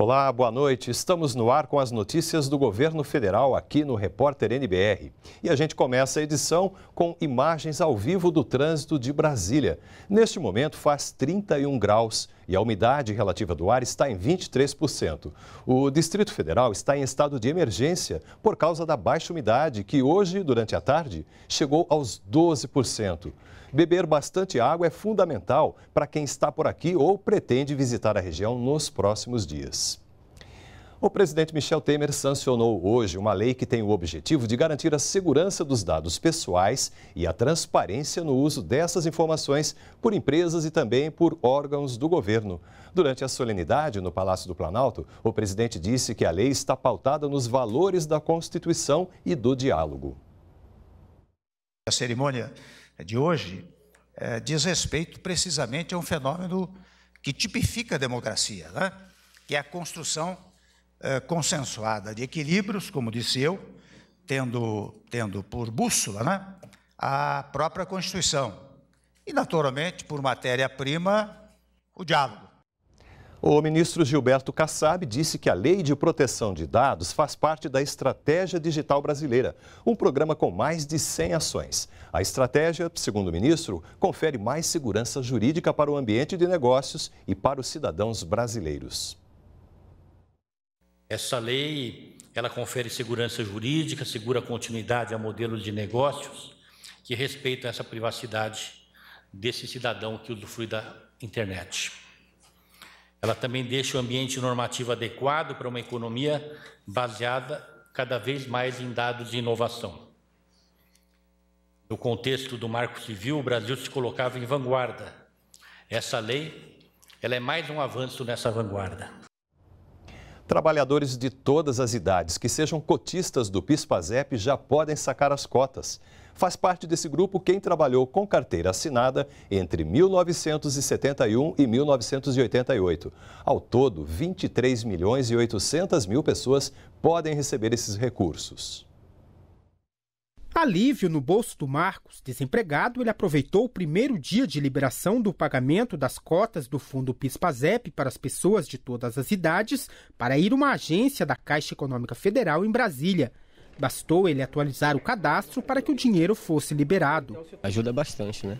Olá, boa noite. Estamos no ar com as notícias do governo federal aqui no Repórter NBR. E a gente começa a edição com imagens ao vivo do trânsito de Brasília. Neste momento faz 31 graus e a umidade relativa do ar está em 23%. O Distrito Federal está em estado de emergência por causa da baixa umidade, que hoje, durante a tarde, chegou aos 12%. Beber bastante água é fundamental para quem está por aqui ou pretende visitar a região nos próximos dias. O presidente Michel Temer sancionou hoje uma lei que tem o objetivo de garantir a segurança dos dados pessoais e a transparência no uso dessas informações por empresas e também por órgãos do governo. Durante a solenidade no Palácio do Planalto, o presidente disse que a lei está pautada nos valores da Constituição e do diálogo. A cerimônia de hoje é, diz respeito precisamente a um fenômeno que tipifica a democracia, né? que é a construção eh, consensuada de equilíbrios, como disse eu, tendo, tendo por bússola né, a própria Constituição. E, naturalmente, por matéria-prima, o diálogo. O ministro Gilberto Kassab disse que a Lei de Proteção de Dados faz parte da Estratégia Digital Brasileira, um programa com mais de 100 ações. A estratégia, segundo o ministro, confere mais segurança jurídica para o ambiente de negócios e para os cidadãos brasileiros. Essa lei, ela confere segurança jurídica, segura continuidade a modelos de negócios que respeitam essa privacidade desse cidadão que usufrui da internet. Ela também deixa o ambiente normativo adequado para uma economia baseada cada vez mais em dados e inovação. No contexto do Marco Civil, o Brasil se colocava em vanguarda. Essa lei, ela é mais um avanço nessa vanguarda. Trabalhadores de todas as idades que sejam cotistas do PIS/PASEP já podem sacar as cotas. Faz parte desse grupo quem trabalhou com carteira assinada entre 1971 e 1988. Ao todo, 23 milhões e 800 mil pessoas podem receber esses recursos. Alívio no bolso do Marcos, desempregado, ele aproveitou o primeiro dia de liberação do pagamento das cotas do fundo Pispazep para as pessoas de todas as idades para ir a uma agência da Caixa Econômica Federal em Brasília. Bastou ele atualizar o cadastro para que o dinheiro fosse liberado. Ajuda bastante, né?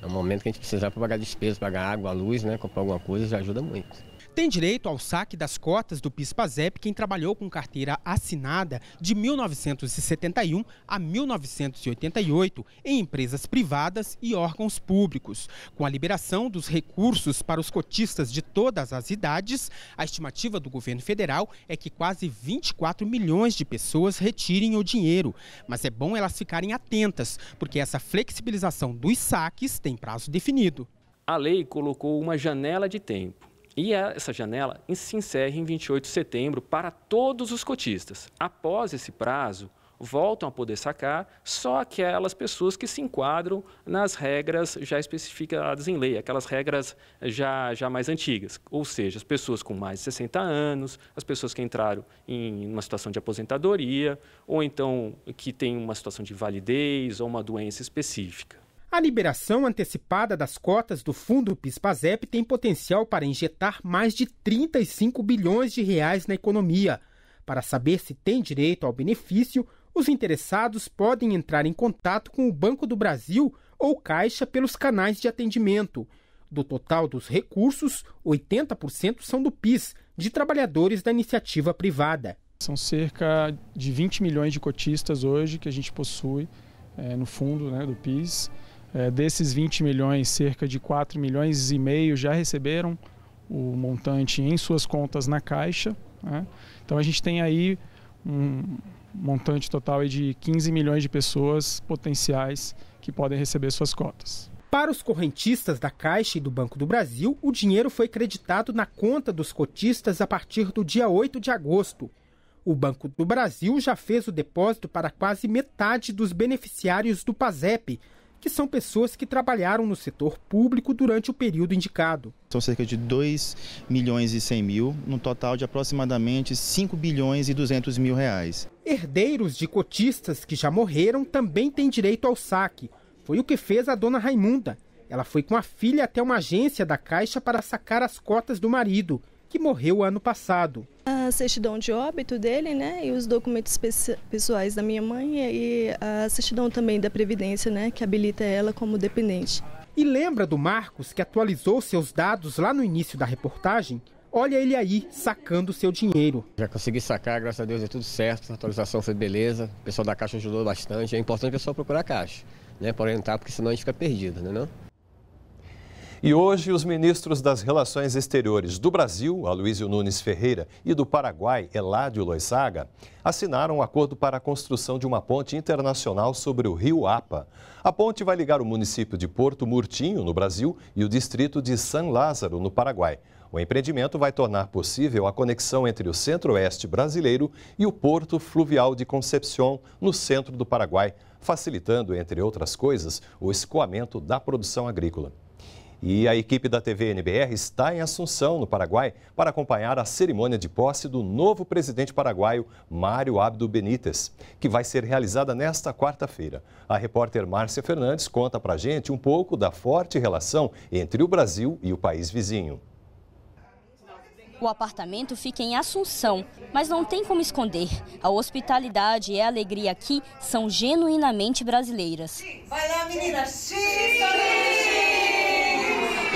É um momento que a gente precisar para pagar despesas, pagar água, luz, né? Comprar alguma coisa, já ajuda muito. Tem direito ao saque das cotas do PIS-PASEP quem trabalhou com carteira assinada de 1971 a 1988 em empresas privadas e órgãos públicos. Com a liberação dos recursos para os cotistas de todas as idades, a estimativa do governo federal é que quase 24 milhões de pessoas retirem o dinheiro. Mas é bom elas ficarem atentas, porque essa flexibilização dos saques tem prazo definido. A lei colocou uma janela de tempo e essa janela se encerra em 28 de setembro para todos os cotistas. Após esse prazo, voltam a poder sacar só aquelas pessoas que se enquadram nas regras já especificadas em lei, aquelas regras já, já mais antigas, ou seja, as pessoas com mais de 60 anos, as pessoas que entraram em uma situação de aposentadoria, ou então que têm uma situação de validez ou uma doença específica. A liberação antecipada das cotas do fundo PIS/PASEP tem potencial para injetar mais de 35 bilhões de reais na economia. Para saber se tem direito ao benefício, os interessados podem entrar em contato com o Banco do Brasil ou Caixa pelos canais de atendimento. Do total dos recursos, 80% são do PIS, de trabalhadores da iniciativa privada. São cerca de 20 milhões de cotistas hoje que a gente possui é, no fundo né, do PIS. É, desses 20 milhões, cerca de 4 milhões e meio já receberam o montante em suas contas na Caixa. Né? Então a gente tem aí um montante total de 15 milhões de pessoas potenciais que podem receber suas cotas. Para os correntistas da Caixa e do Banco do Brasil, o dinheiro foi creditado na conta dos cotistas a partir do dia 8 de agosto. O Banco do Brasil já fez o depósito para quase metade dos beneficiários do PASEP, que são pessoas que trabalharam no setor público durante o período indicado. São cerca de 2 milhões e 100 mil, num total de aproximadamente 5 bilhões e 200 mil reais. Herdeiros de cotistas que já morreram também têm direito ao saque. Foi o que fez a dona Raimunda. Ela foi com a filha até uma agência da Caixa para sacar as cotas do marido, que morreu ano passado a certidão de óbito dele, né, e os documentos pessoais da minha mãe e a certidão também da Previdência, né, que habilita ela como dependente. E lembra do Marcos que atualizou seus dados lá no início da reportagem? Olha ele aí, sacando seu dinheiro. Já consegui sacar, graças a Deus é tudo certo, a atualização foi beleza, o pessoal da Caixa ajudou bastante, é importante o pessoal procurar a Caixa, né, para orientar, porque senão a gente fica perdido, né não? É não? E hoje, os ministros das Relações Exteriores do Brasil, Aloysio Nunes Ferreira, e do Paraguai, Eládio Loizaga, assinaram um acordo para a construção de uma ponte internacional sobre o rio Apa. A ponte vai ligar o município de Porto Murtinho, no Brasil, e o distrito de San Lázaro, no Paraguai. O empreendimento vai tornar possível a conexão entre o centro-oeste brasileiro e o porto fluvial de Concepción, no centro do Paraguai, facilitando, entre outras coisas, o escoamento da produção agrícola. E a equipe da TV NBR está em Assunção, no Paraguai, para acompanhar a cerimônia de posse do novo presidente paraguaio, Mário Abdo Benítez, que vai ser realizada nesta quarta-feira. A repórter Márcia Fernandes conta para gente um pouco da forte relação entre o Brasil e o país vizinho. O apartamento fica em Assunção, mas não tem como esconder. A hospitalidade e a alegria aqui são genuinamente brasileiras. Vai lá, menina! Sim! Sim!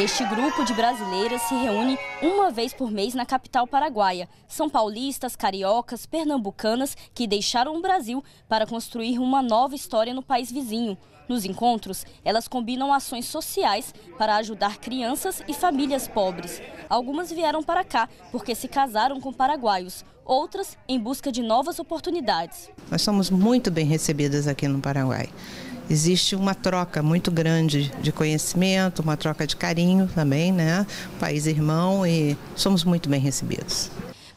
Este grupo de brasileiras se reúne uma vez por mês na capital paraguaia. São paulistas, cariocas, pernambucanas que deixaram o Brasil para construir uma nova história no país vizinho. Nos encontros, elas combinam ações sociais para ajudar crianças e famílias pobres. Algumas vieram para cá porque se casaram com paraguaios, outras em busca de novas oportunidades. Nós somos muito bem recebidas aqui no Paraguai existe uma troca muito grande de conhecimento, uma troca de carinho também, né? País irmão e somos muito bem recebidos.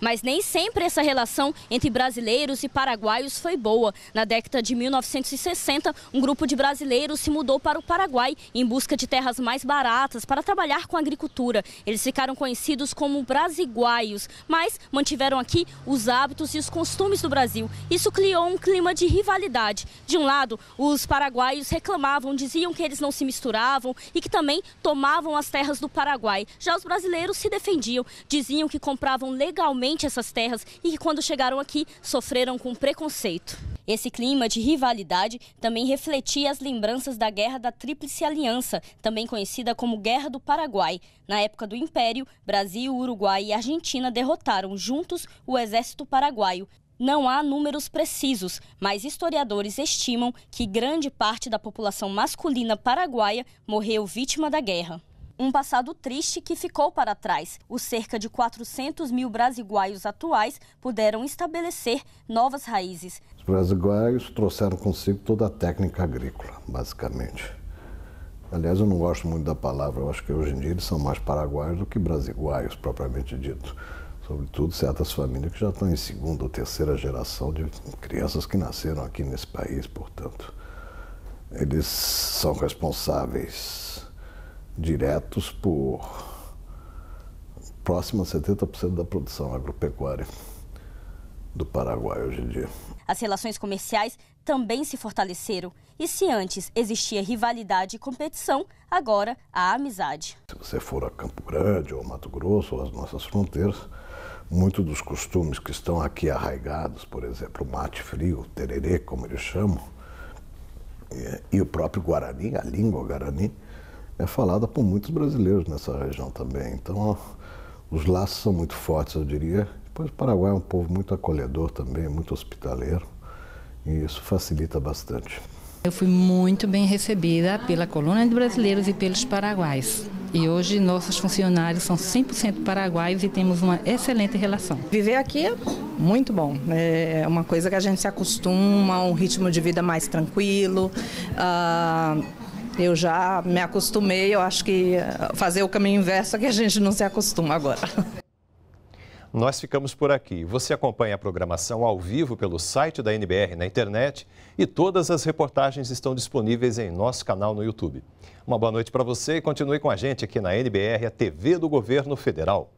Mas nem sempre essa relação entre brasileiros e paraguaios foi boa. Na década de 1960, um grupo de brasileiros se mudou para o Paraguai em busca de terras mais baratas para trabalhar com agricultura. Eles ficaram conhecidos como brasiguaios, mas mantiveram aqui os hábitos e os costumes do Brasil. Isso criou um clima de rivalidade. De um lado, os paraguaios reclamavam, diziam que eles não se misturavam e que também tomavam as terras do Paraguai. Já os brasileiros se defendiam, diziam que compravam legalmente essas terras e que quando chegaram aqui sofreram com preconceito. Esse clima de rivalidade também refletia as lembranças da Guerra da Tríplice Aliança, também conhecida como Guerra do Paraguai. Na época do Império, Brasil, Uruguai e Argentina derrotaram juntos o exército paraguaio. Não há números precisos, mas historiadores estimam que grande parte da população masculina paraguaia morreu vítima da guerra. Um passado triste que ficou para trás. Os cerca de 400 mil brasiguaios atuais puderam estabelecer novas raízes. Os brasiguaios trouxeram consigo toda a técnica agrícola, basicamente. Aliás, eu não gosto muito da palavra, eu acho que hoje em dia eles são mais paraguaios do que brasiguaios, propriamente dito. Sobretudo certas famílias que já estão em segunda ou terceira geração de crianças que nasceram aqui nesse país, portanto. Eles são responsáveis diretos por próximo a 70% da produção agropecuária do Paraguai hoje em dia. As relações comerciais também se fortaleceram. E se antes existia rivalidade e competição, agora há amizade. Se você for a Campo Grande ou Mato Grosso ou as nossas fronteiras, muitos dos costumes que estão aqui arraigados, por exemplo, o mate frio, o tererê, como eles chamam, e o próprio Guarani, a língua Guarani, é falada por muitos brasileiros nessa região também. Então, os laços são muito fortes, eu diria. Depois, o Paraguai é um povo muito acolhedor também, muito hospitaleiro, e isso facilita bastante. Eu fui muito bem recebida pela colônia de brasileiros e pelos paraguaios. E hoje nossos funcionários são 100% paraguaios e temos uma excelente relação. Viver aqui é muito bom. É, é uma coisa que a gente se acostuma, um ritmo de vida mais tranquilo. Uh eu já me acostumei, eu acho que eh, fazer o caminho inverso é que a gente não se acostuma agora. Nós ficamos por aqui. Você acompanha a programação ao vivo pelo site da NBR na internet e todas as reportagens estão disponíveis em nosso canal no YouTube. Uma boa noite para você e continue com a gente aqui na NBR, a TV do Governo Federal.